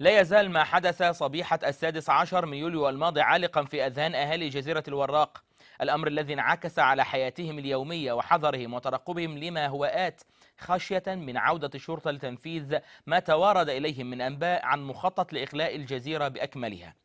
لا يزال ما حدث صبيحة السادس عشر من يوليو الماضي عالقا في أذهان أهالي جزيرة الوراق الأمر الذي انعكس على حياتهم اليومية وحذرهم وترقبهم لما هو آت خشية من عودة الشرطة لتنفيذ ما توارد إليهم من أنباء عن مخطط لإخلاء الجزيرة بأكملها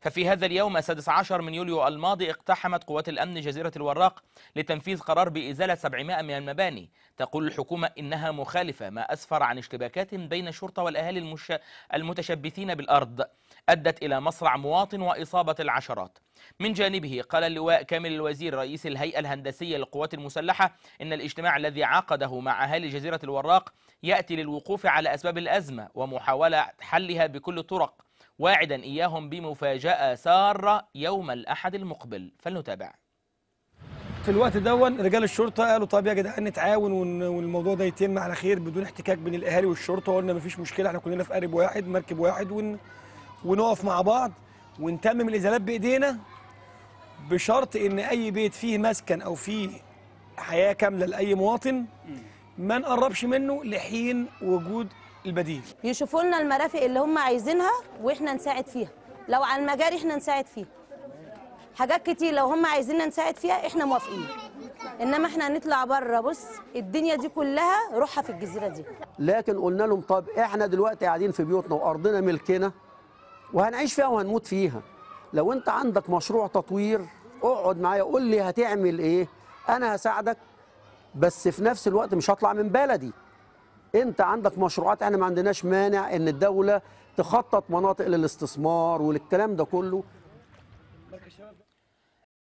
ففي هذا اليوم السادس عشر من يوليو الماضي اقتحمت قوات الأمن جزيرة الوراق لتنفيذ قرار بإزالة 700 من المباني تقول الحكومة إنها مخالفة ما أسفر عن اشتباكات بين الشرطة والأهالي المش... المتشبثين بالأرض أدت إلى مصرع مواطن وإصابة العشرات من جانبه قال اللواء كامل الوزير رئيس الهيئة الهندسية للقوات المسلحة إن الاجتماع الذي عقده مع أهالي جزيرة الوراق يأتي للوقوف على أسباب الأزمة ومحاولة حلها بكل الطرق واعدا إياهم بمفاجأة سارة يوم الأحد المقبل فلنتابع في الوقت دون رجال الشرطه قالوا طب يا جدعان نتعاون والموضوع ده يتم على خير بدون احتكاك بين الاهالي والشرطه قلنا مفيش مشكله احنا كلنا في قارب واحد مركب واحد ون... ونقف مع بعض ونتمم الازالات بايدينا بشرط ان اي بيت فيه مسكن او فيه حياه كامله لاي مواطن ما نقربش منه لحين وجود البديل يشوفوا لنا المرافق اللي هم عايزينها واحنا نساعد فيها لو على المجاري احنا نساعد فيها حاجات كتير لو هم عايزيننا نساعد فيها احنا موافقين انما احنا هنطلع بره بص الدنيا دي كلها روحها في الجزيره دي لكن قلنا لهم طب احنا دلوقتي قاعدين في بيوتنا وارضنا ملكنا وهنعيش فيها وهنموت فيها لو انت عندك مشروع تطوير اقعد معايا قول لي هتعمل ايه انا هساعدك بس في نفس الوقت مش هطلع من بلدي انت عندك مشروعات احنا ما عندناش مانع ان الدوله تخطط مناطق للاستثمار والكلام ده كله